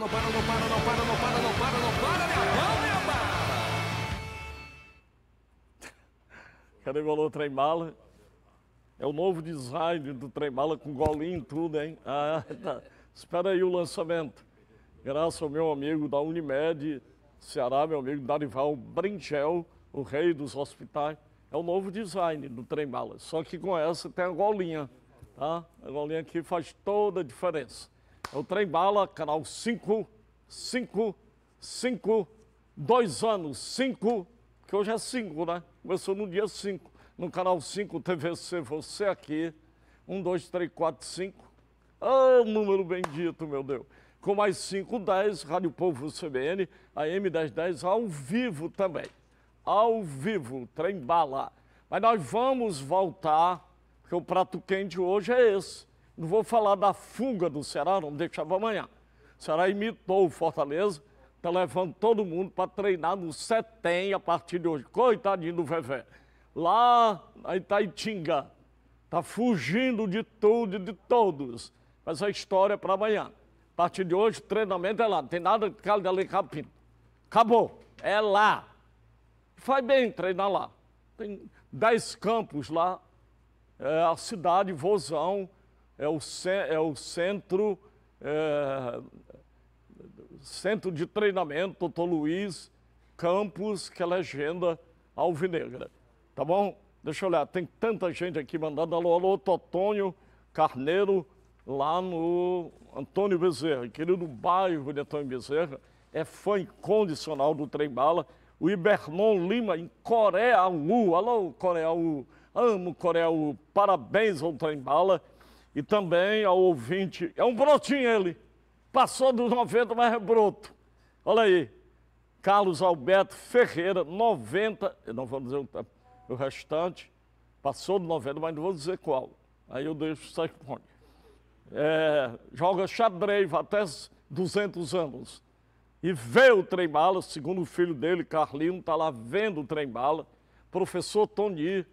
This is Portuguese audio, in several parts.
Não para, não para, não para, não para, não para, não para, minha mão, minha barba! Cadê golou o trem-bala? É o novo design do trem-bala com golinho e tudo, hein? Ah, tá. Espera aí o lançamento. Graças ao meu amigo da Unimed, Ceará, meu amigo Darival Brinchel, o rei dos hospitais. É o novo design do trem-bala, só que com essa tem a golinha, tá? A golinha aqui faz toda a diferença. É o Trem Bala, canal 5, 5, 5, dois anos, 5, que hoje é 5, né? Começou no dia 5, no canal 5 TVC, você aqui, 1, 2, 3, 4, 5. Ah, número bendito, meu Deus. Com mais 5, 10, Rádio Povo CBN, AM 1010, ao vivo também. Ao vivo, Trem Bala. Mas nós vamos voltar, porque o prato quente hoje é esse. Não vou falar da fuga do Ceará, não deixava amanhã. O Ceará imitou o Fortaleza, está levando todo mundo para treinar no Setem a partir de hoje. Coitadinho do Vevé. Lá na Itaitinga. Está fugindo de tudo e de todos. Mas a história é para amanhã. A partir de hoje, treinamento é lá. Não tem nada de caldo ali capim. Acabou. É lá. Faz bem treinar lá. Tem dez campos lá. É a cidade, Vozão é o, é o centro, é, centro de treinamento Doutor Luiz Campos, que é legenda alvinegra. Tá bom? Deixa eu olhar, tem tanta gente aqui mandando alô, alô, Totônio Carneiro, lá no Antônio Bezerra, querido bairro de Antônio Bezerra, é fã incondicional do Trem Bala. O Ibermon Lima, em Coreia U, alô, Coreia U, amo Coreia U, parabéns ao Trem Bala e também ao ouvinte. É um brotinho ele. Passou dos 90, mas é broto. Olha aí. Carlos Alberto Ferreira, 90. Eu não vou dizer o, restante. Passou dos 90, mas não vou dizer qual. Aí eu deixo o responde. É, joga xadrez até 200 anos. E vê o trem-bala, segundo o filho dele, Carlinho, está lá vendo o trem-bala. Professor Tony,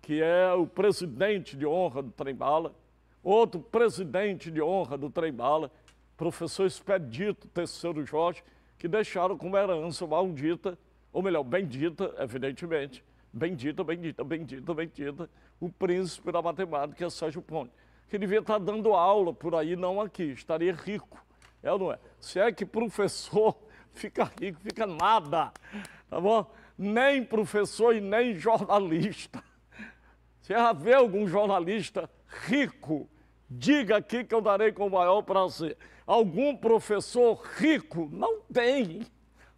que é o presidente de honra do trem-bala outro presidente de honra do Trembala, professor Expedito Terceiro Jorge, que deixaram como herança maldita, ou melhor, bendita, evidentemente, bendita, bendita, bendita, bendita, o príncipe da matemática Sérgio Ponte, que devia estar dando aula por aí, não aqui, estaria rico, é ou não é? Se é que professor fica rico, fica nada, tá bom? Nem professor e nem jornalista. Se haver algum jornalista rico Diga aqui que eu darei com o maior prazer. Algum professor rico? Não tem.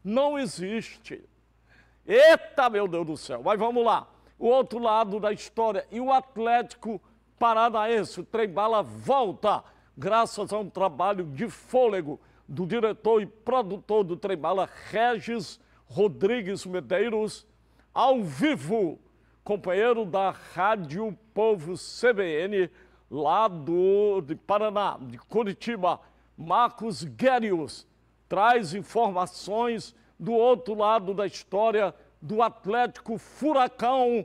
Não existe. Eita, meu Deus do céu. Mas vamos lá. O outro lado da história. E o Atlético Paranaense, o bala volta, graças a um trabalho de fôlego do diretor e produtor do bala, Regis Rodrigues Medeiros, ao vivo, companheiro da Rádio Povo CBN lá do, de Paraná, de Curitiba, Marcos Guérios, traz informações do outro lado da história do Atlético Furacão.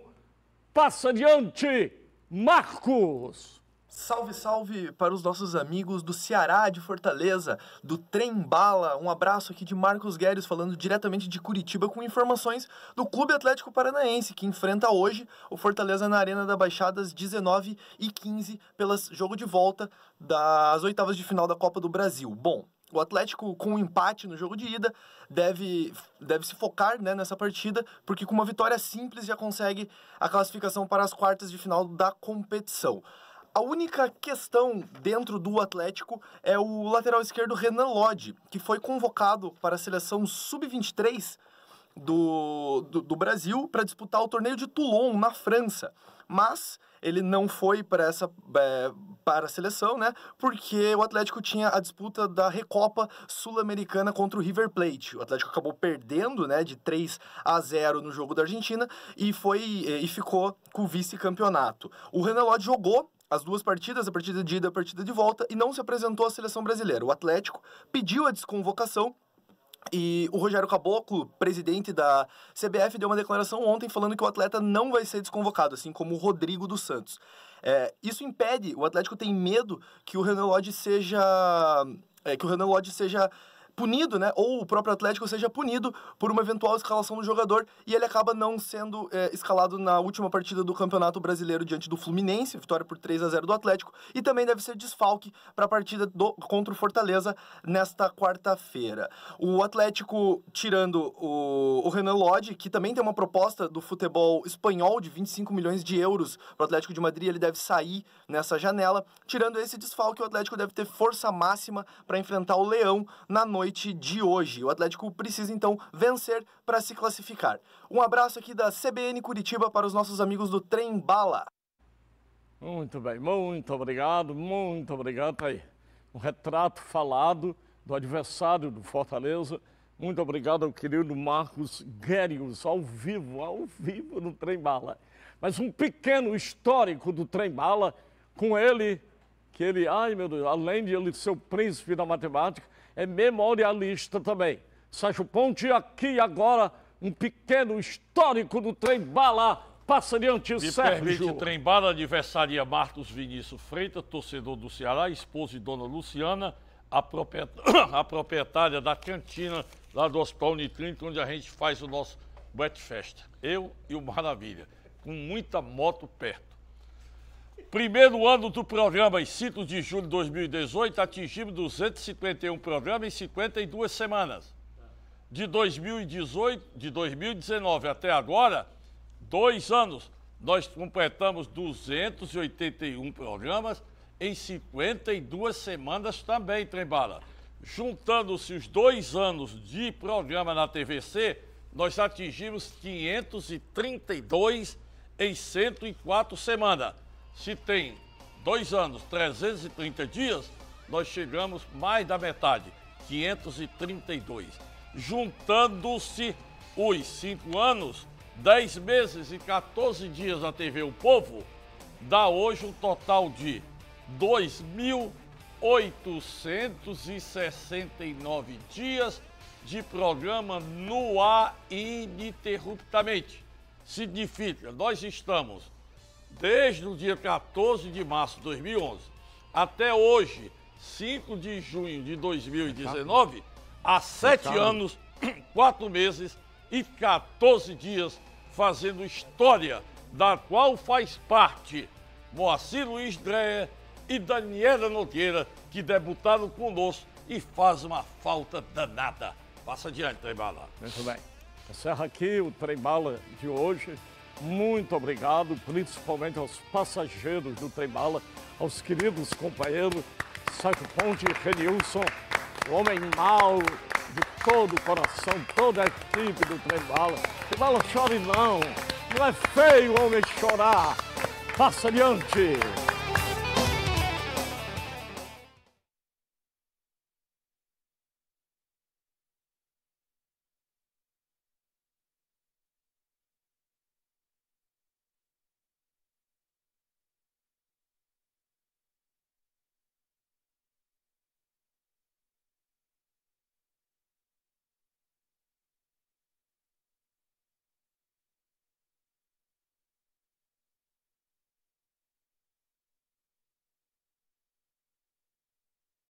Passa adiante, Marcos! Salve, salve para os nossos amigos do Ceará, de Fortaleza, do Trem Bala. Um abraço aqui de Marcos Guedes, falando diretamente de Curitiba, com informações do Clube Atlético Paranaense, que enfrenta hoje o Fortaleza na Arena da Baixada às 19 e 15 pelo jogo de volta das oitavas de final da Copa do Brasil. Bom, o Atlético, com um empate no jogo de ida, deve, deve se focar né, nessa partida, porque com uma vitória simples já consegue a classificação para as quartas de final da competição. A única questão dentro do Atlético é o lateral esquerdo Renan Lodge, que foi convocado para a seleção sub-23 do, do, do, Brasil para disputar o torneio de Toulon, na França. Mas ele não foi para essa é, para a seleção, né? Porque o Atlético tinha a disputa da Recopa Sul-Americana contra o River Plate. O Atlético acabou perdendo, né, de 3 a 0 no jogo da Argentina e foi e ficou com o vice-campeonato. O Renan Lodge jogou as duas partidas, a partida de ida e a partida de volta, e não se apresentou à seleção brasileira. O Atlético pediu a desconvocação e o Rogério Caboclo, presidente da CBF, deu uma declaração ontem falando que o atleta não vai ser desconvocado, assim como o Rodrigo dos Santos. É, isso impede, o Atlético tem medo que o Renan Lodge seja. É, que o Renan Lodge seja punido, né? Ou o próprio Atlético seja punido por uma eventual escalação do jogador e ele acaba não sendo é, escalado na última partida do Campeonato Brasileiro diante do Fluminense, vitória por 3 a 0 do Atlético, e também deve ser desfalque para a partida do, contra o Fortaleza nesta quarta-feira. O Atlético, tirando o, o Renan Lodge, que também tem uma proposta do futebol espanhol de 25 milhões de euros para o Atlético de Madrid, ele deve sair nessa janela. Tirando esse desfalque, o Atlético deve ter força máxima para enfrentar o Leão na noite noite de hoje. O Atlético precisa então vencer para se classificar. Um abraço aqui da CBN Curitiba para os nossos amigos do Trem Bala. Muito bem, muito obrigado, muito obrigado. Tá aí um retrato falado do adversário do Fortaleza. Muito obrigado ao querido Marcos Guérios, ao vivo, ao vivo no Trem Bala. Mas um pequeno histórico do Trem Bala, com ele, que ele, ai meu Deus, além de ele ser o príncipe da matemática, é memorialista também. Sérgio Ponte, aqui agora, um pequeno histórico do trem bala. Passa diante, Me Sérgio. permite, trem bala, aniversaria Marcos Vinícius Freitas, torcedor do Ceará, esposa de Dona Luciana, a, propriet... a proprietária da cantina lá do Hospital Uniclínico, onde a gente faz o nosso Wet Fest. Eu e o Maravilha, com muita moto perto. Primeiro ano do programa, em 5 de julho de 2018, atingimos 251 programas em 52 semanas. De 2018, de 2019 até agora, dois anos, nós completamos 281 programas em 52 semanas também, Trembala. Juntando-se os dois anos de programa na TVC, nós atingimos 532 em 104 semanas se tem dois anos, 330 dias, nós chegamos mais da metade, 532. Juntando-se os cinco anos, 10 meses e 14 dias na TV O Povo, dá hoje um total de 2.869 dias de programa no ar ininterruptamente. Significa, nós estamos desde o dia 14 de março de 2011 até hoje, 5 de junho de 2019, há tá sete anos, quatro meses e 14 dias fazendo história, da qual faz parte Moacir Luiz Dreia e Daniela Nogueira, que debutaram conosco e faz uma falta danada. Passa adiante, Trembala. Muito bem. Encerra aqui o Trembala de hoje. Muito obrigado, principalmente aos passageiros do Trembala, aos queridos companheiros Saco Ponte e Renilson, o homem mau de todo o coração, toda a equipe do Trembala. Trembala, chore não, não é feio o homem chorar. Passa adiante.